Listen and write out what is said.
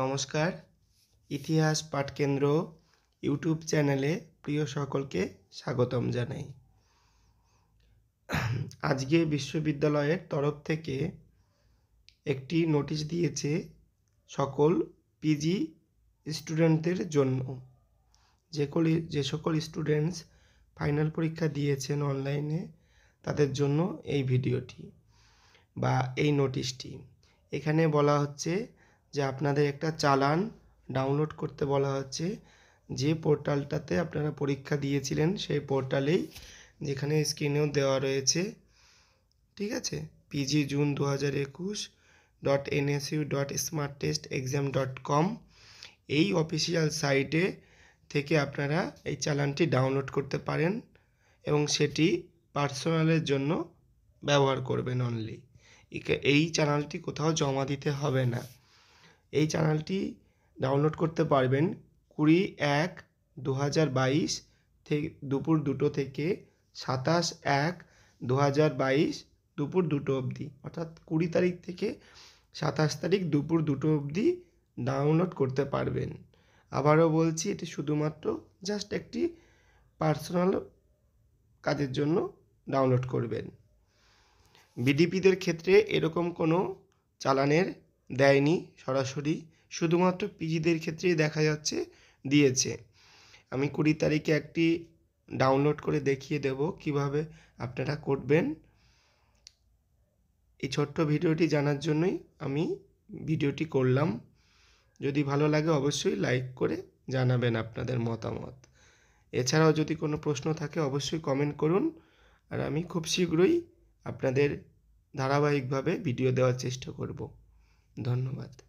নমস্কার ইতিহাস পাঠকেন্দ্র ইউটিউব চ্যানেলে প্রিয় সকলকে স্বাগতম জানাই আজকে বিশ্ববিদ্যালয়ের তরফ থেকে একটি নোটিশ দিয়েছে সকল পিজি স্টুডেন্টদের জন্য যেকলি যে সকল স্টুডেন্টস ফাইনাল পরীক্ষা দিয়েছেন অনলাইনে তাদের জন্য এই ভিডিওটি বা এই নোটিশটি এখানে বলা হচ্ছে যে আপনাদের একটা চালান ডাউনলোড করতে বলা হচ্ছে যে পোর্টালটাতে আপনারা পরীক্ষা দিয়েছিলেন সেই পোর্টালেই যেখানে স্ক্রিনেও দেওয়া রয়েছে ঠিক আছে পিজি জুন দু হাজার একুশ dot NSU dot smart test exam dot com এই অফিসিয়াল সাইটে থেকে আপনারা এই চালানটি ডাউনলোড করতে পারেন এবং সেটি পার্সোনালের জন্য ব্যবহার করবেন অনলি এই চ্যানেলটি কোথাও জমা দিতে হবে না এই চ্যানেলটি ডাউনলোড করতে পারবেন কুড়ি এক দু হাজার বাইশ থেকে দুপুর দুটো থেকে সাতাশ এক দু হাজার বাইশ দুপুর দুটো অবধি অর্থাৎ কুড়ি তারিখ থেকে সাতাশ তারিখ দুপুর দুটো অবধি ডাউনলোড করতে পারবেন আবারও বলছি এটি শুধুমাত্র জাস্ট একটি পার্সোনাল কাজের জন্য ডাউনলোড করবেন বিডিপিদের ক্ষেত্রে এরকম কোনো চালানের দেয়নি সরাসরি শুধুমাত্র পিজিদের ক্ষেত্রেই দেখা যাচ্ছে দিয়েছে আমি কুড়ি তারিখে একটি ডাউনলোড করে দেখিয়ে দেব কিভাবে আপনারা করবেন এই ছোট্ট ভিডিওটি জানার জন্যই আমি ভিডিওটি করলাম যদি ভালো লাগে অবশ্যই লাইক করে জানাবেন আপনাদের মতামত এছাড়াও যদি কোনো প্রশ্ন থাকে অবশ্যই কমেন্ট করুন আর আমি খুব শীঘ্রই আপনাদের ধারাবাহিকভাবে ভিডিও দেওয়ার চেষ্টা করব ধন্যবাদ